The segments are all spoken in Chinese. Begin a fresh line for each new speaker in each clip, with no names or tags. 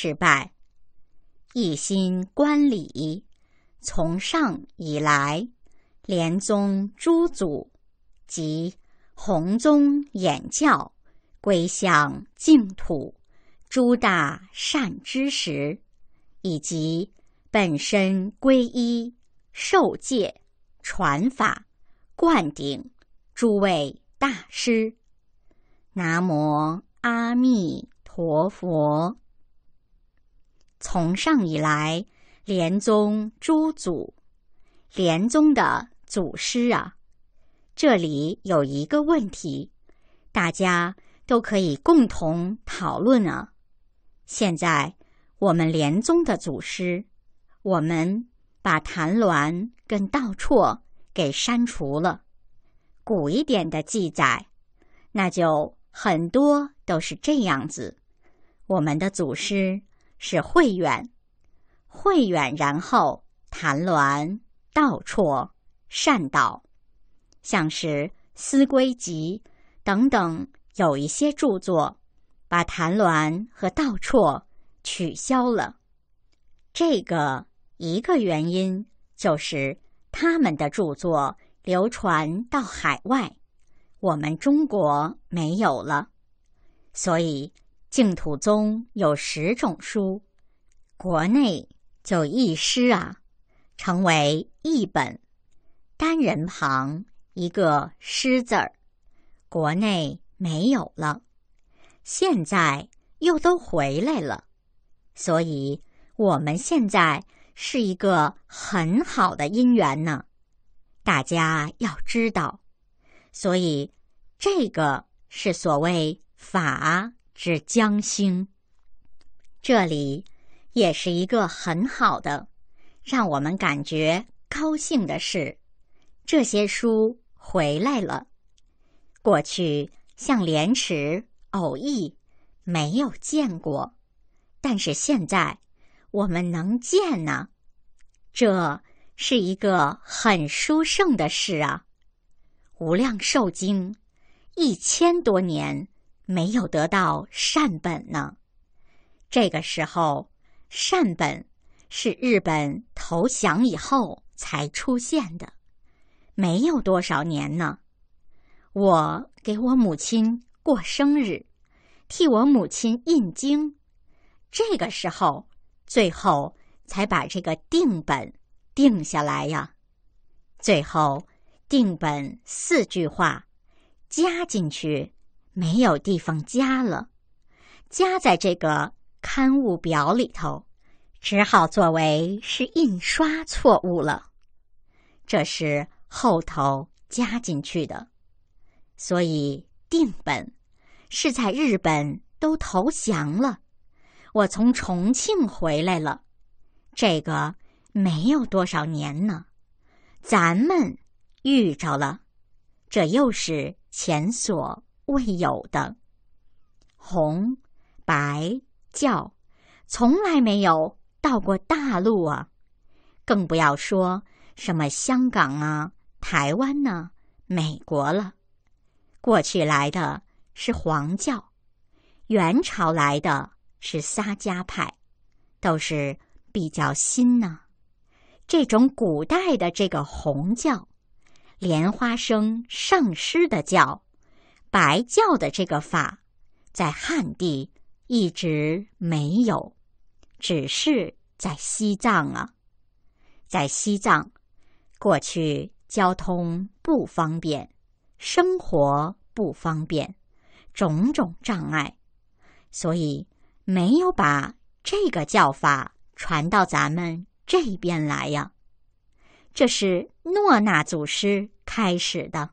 失败，一心观礼，从上以来，连宗诸祖及宏宗演教，归向净土诸大善知识，以及本身皈依受戒传法灌顶诸位大师，南无阿弥陀佛。从上以来，廉宗诸祖，廉宗的祖师啊，这里有一个问题，大家都可以共同讨论啊。现在我们莲宗的祖师，我们把谭鸾跟道绰给删除了，古一点的记载，那就很多都是这样子。我们的祖师。是慧远，慧远然后谭鸾、道绰、善导，像是《思归集》等等，有一些著作，把谭鸾和道绰取消了。这个一个原因就是他们的著作流传到海外，我们中国没有了，所以。净土宗有十种书，国内就一诗啊，成为一本单人旁一个诗字儿，国内没有了，现在又都回来了，所以我们现在是一个很好的姻缘呢，大家要知道，所以这个是所谓法。是江兴，这里也是一个很好的，让我们感觉高兴的事。这些书回来了，过去像《莲池》《偶忆》没有见过，但是现在我们能见呢，这是一个很殊胜的事啊！《无量寿经》一千多年。没有得到善本呢。这个时候，善本是日本投降以后才出现的，没有多少年呢。我给我母亲过生日，替我母亲印经。这个时候，最后才把这个定本定下来呀。最后，定本四句话加进去。没有地方加了，加在这个刊物表里头，只好作为是印刷错误了。这是后头加进去的，所以定本是在日本都投降了。我从重庆回来了，这个没有多少年呢，咱们遇着了，这又是前所。未有的红白教，从来没有到过大陆啊，更不要说什么香港啊、台湾呢、美国了。过去来的，是黄教；元朝来的，是撒迦派，都是比较新呢。这种古代的这个红教，莲花生上师的教。白教的这个法，在汉地一直没有，只是在西藏啊，在西藏，过去交通不方便，生活不方便，种种障碍，所以没有把这个教法传到咱们这边来呀。这是诺那祖师开始的。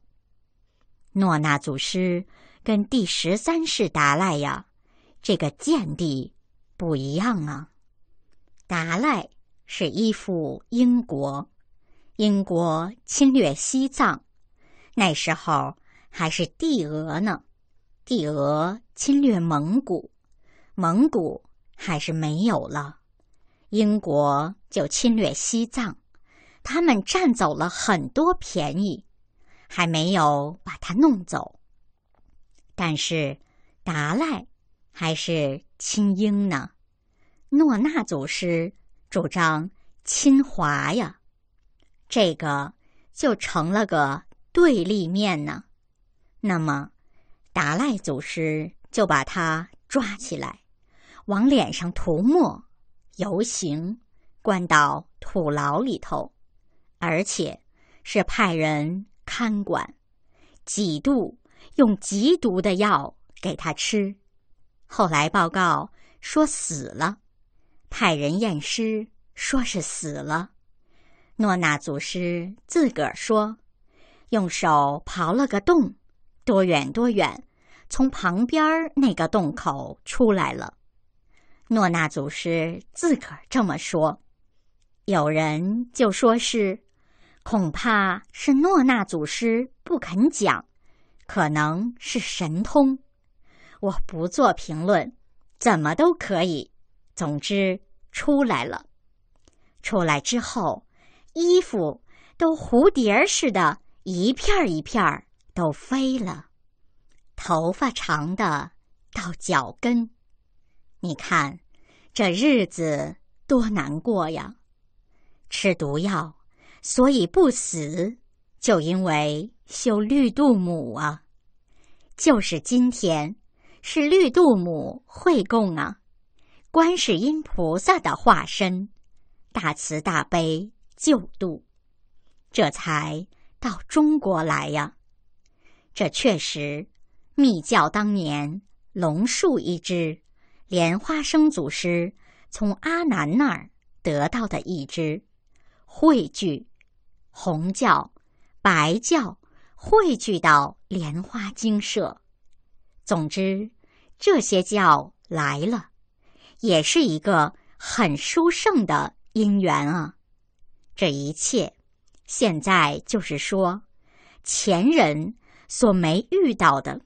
诺那祖师跟第十三世达赖呀，这个见地不一样啊。达赖是依附英国，英国侵略西藏，那时候还是帝俄呢，帝俄侵略蒙古，蒙古还是没有了，英国就侵略西藏，他们占走了很多便宜。还没有把他弄走，但是达赖还是亲英呢。诺那祖师主张亲华呀，这个就成了个对立面呢。那么达赖祖师就把他抓起来，往脸上涂抹，游行，关到土牢里头，而且是派人。看管，几度用极毒的药给他吃，后来报告说死了，派人验尸说是死了，诺那祖师自个儿说，用手刨了个洞，多远多远，从旁边那个洞口出来了，诺那祖师自个儿这么说，有人就说是。恐怕是诺那祖师不肯讲，可能是神通。我不做评论，怎么都可以。总之出来了，出来之后，衣服都蝴蝶似的，一片一片都飞了。头发长的到脚跟，你看这日子多难过呀！吃毒药。所以不死，就因为修绿度母啊！就是今天，是绿度母会供啊，观世音菩萨的化身，大慈大悲救度，这才到中国来呀！这确实，密教当年龙树一支，莲花生祖师从阿难那儿得到的一支，汇聚。红教、白教汇聚到莲花精舍。总之，这些教来了，也是一个很殊胜的因缘啊。这一切，现在就是说，前人所没遇到的，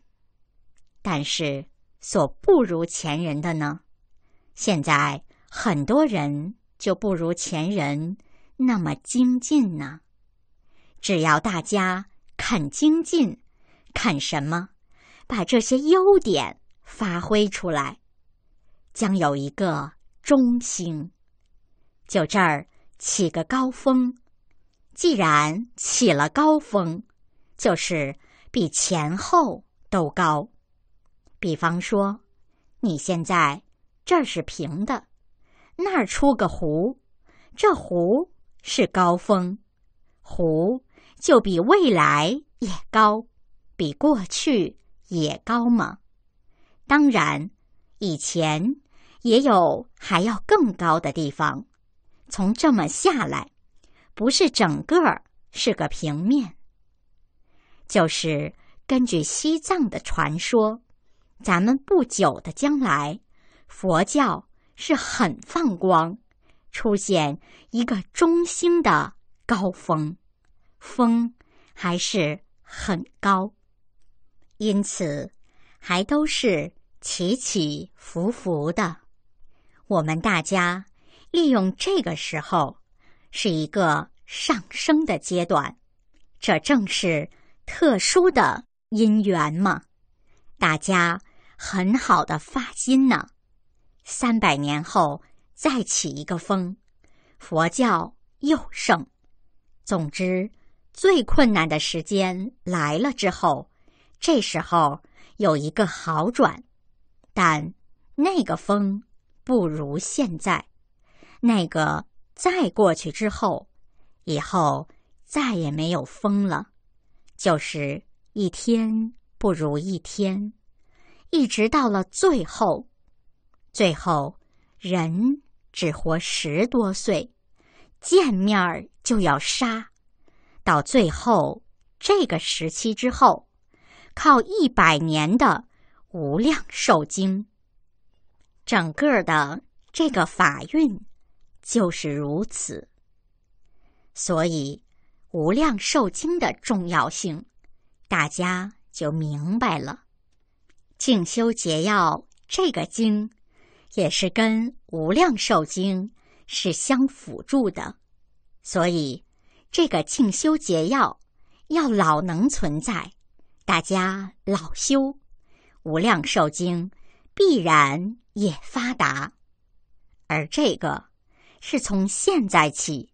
但是所不如前人的呢。现在很多人就不如前人那么精进呢。只要大家肯精进，肯什么，把这些优点发挥出来，将有一个中兴。就这儿起个高峰。既然起了高峰，就是比前后都高。比方说，你现在这儿是平的，那儿出个湖，这湖是高峰，湖。就比未来也高，比过去也高吗？当然，以前也有还要更高的地方。从这么下来，不是整个是个平面，就是根据西藏的传说，咱们不久的将来，佛教是很放光，出现一个中兴的高峰。风还是很高，因此还都是起起伏伏的。我们大家利用这个时候是一个上升的阶段，这正是特殊的因缘嘛。大家很好的发心呢。三百年后再起一个风，佛教又盛。总之。最困难的时间来了之后，这时候有一个好转，但那个风不如现在。那个再过去之后，以后再也没有风了，就是一天不如一天，一直到了最后，最后人只活十多岁，见面儿就要杀。到最后，这个时期之后，靠一百年的无量寿经，整个的这个法运就是如此。所以，无量寿经的重要性，大家就明白了。静修结要这个经，也是跟无量寿经是相辅助的，所以。这个静修捷要，要老能存在，大家老修，无量寿经必然也发达。而这个，是从现在起，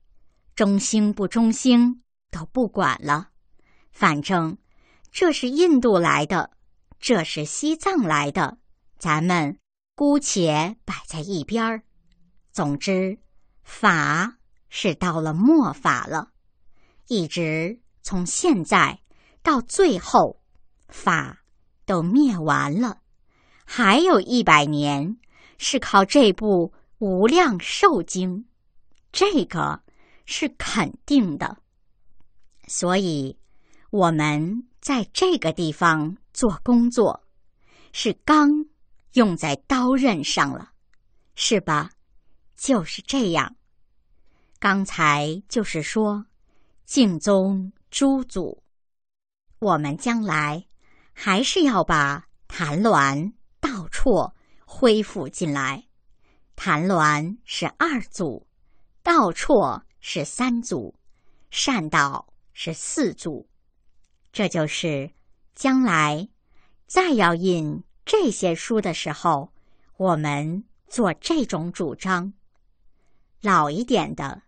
中兴不中兴都不管了，反正这是印度来的，这是西藏来的，咱们姑且摆在一边儿。总之，法是到了末法了。一直从现在到最后，法都灭完了，还有一百年是靠这部《无量寿经》，这个是肯定的。所以，我们在这个地方做工作，是刚用在刀刃上了，是吧？就是这样。刚才就是说。敬宗诸祖，我们将来还是要把谭鸾、道绰恢复进来。谭鸾是二祖，道绰是三祖，善道是四祖。这就是将来再要印这些书的时候，我们做这种主张。老一点的，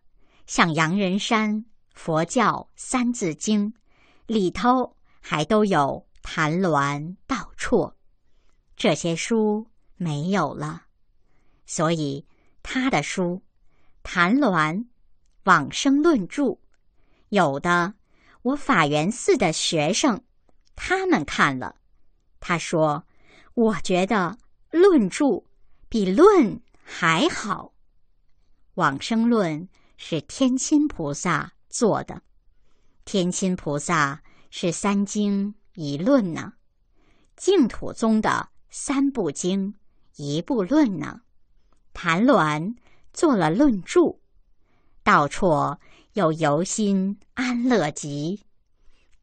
像杨仁山。佛教《三字经》里头还都有谭鸾、道绰这些书没有了，所以他的书《谭鸾往生论著》，有的我法源寺的学生他们看了，他说：“我觉得论著比论还好，《往生论》是天亲菩萨。”做的天亲菩萨是三经一论呢，净土宗的三部经一部论呢，谭鸾做了论著，道绰有《游心安乐集》，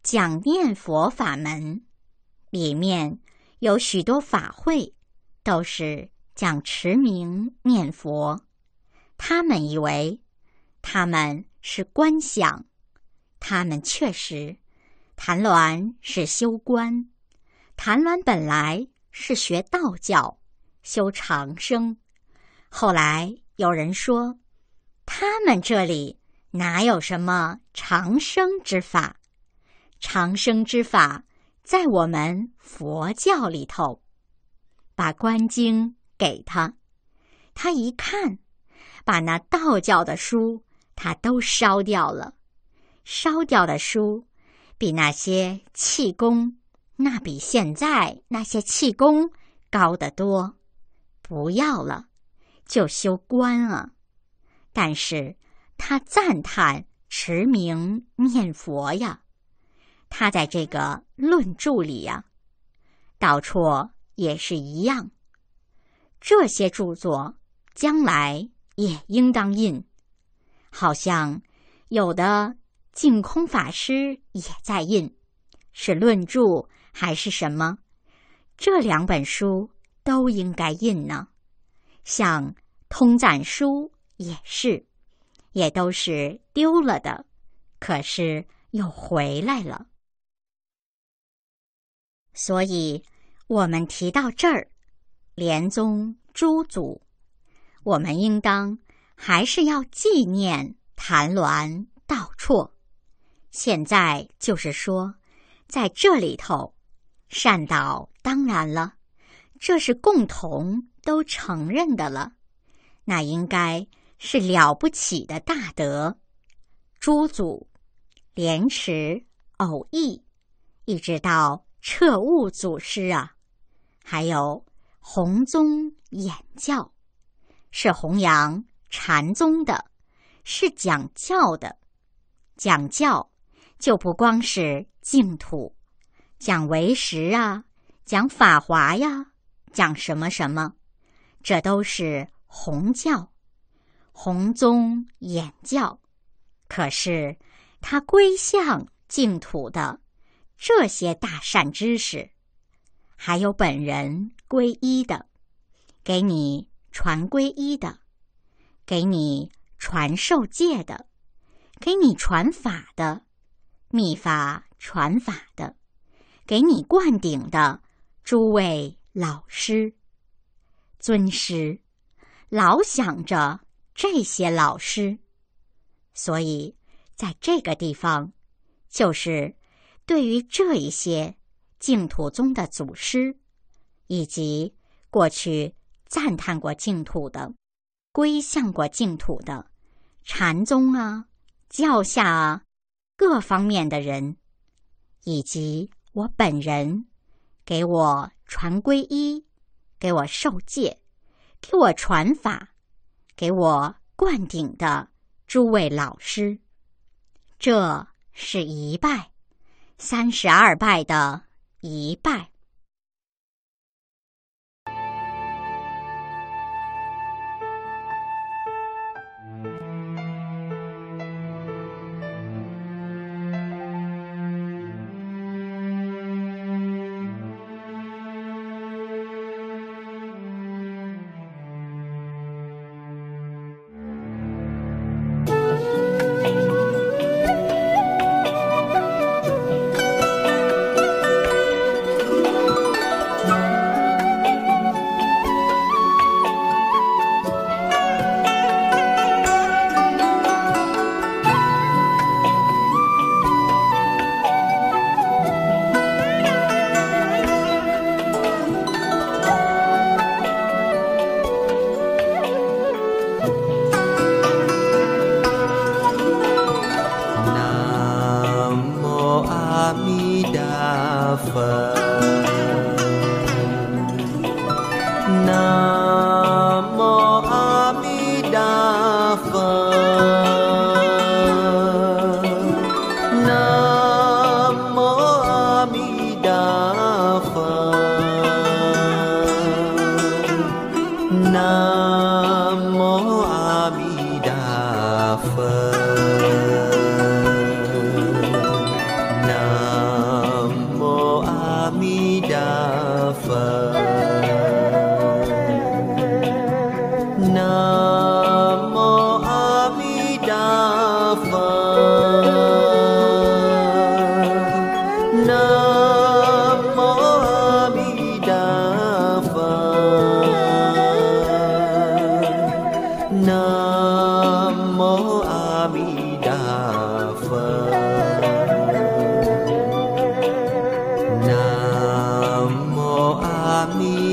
讲念佛法门，里面有许多法会，都是讲持名念佛，他们以为他们。是观想，他们确实谭鸾是修观。谭鸾本来是学道教，修长生。后来有人说，他们这里哪有什么长生之法？长生之法在我们佛教里头，把《观经》给他，他一看，把那道教的书。他都烧掉了，烧掉的书比那些气功，那比现在那些气功高得多，不要了，就修观啊。但是他赞叹持名念佛呀，他在这个论著里呀，到处也是一样，这些著作将来也应当印。好像有的净空法师也在印，是论著还是什么？这两本书都应该印呢。像《通赞书》也是，也都是丢了的，可是又回来了。所以，我们提到这儿，莲宗诸祖，我们应当。还是要纪念谭鸾、道绰。现在就是说，在这里头，善导当然了，这是共同都承认的了。那应该是了不起的大德，诸祖莲池、偶益，一直到彻悟祖师啊，还有弘宗衍教，是弘扬。禅宗的，是讲教的，讲教就不光是净土，讲唯识啊，讲法华呀，讲什么什么，这都是红教、红宗、演教。可是他归向净土的这些大善知识，还有本人皈依的，给你传皈依的。给你传授戒的，给你传法的，秘法传法的，给你灌顶的，诸位老师、尊师，老想着这些老师，所以在这个地方，就是对于这一些净土宗的祖师，以及过去赞叹过净土的。归向过净土的禅宗啊、教下啊，各方面的人，以及我本人，给我传皈依、给我受戒、给我传法、给我灌顶的诸位老师，这是一拜，三十二拜的一拜。
But.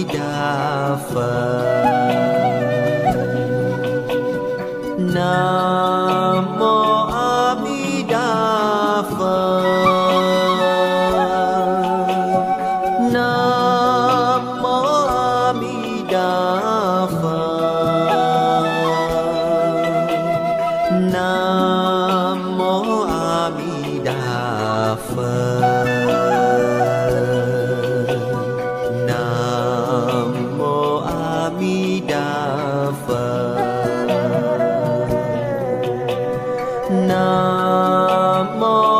的风。Nam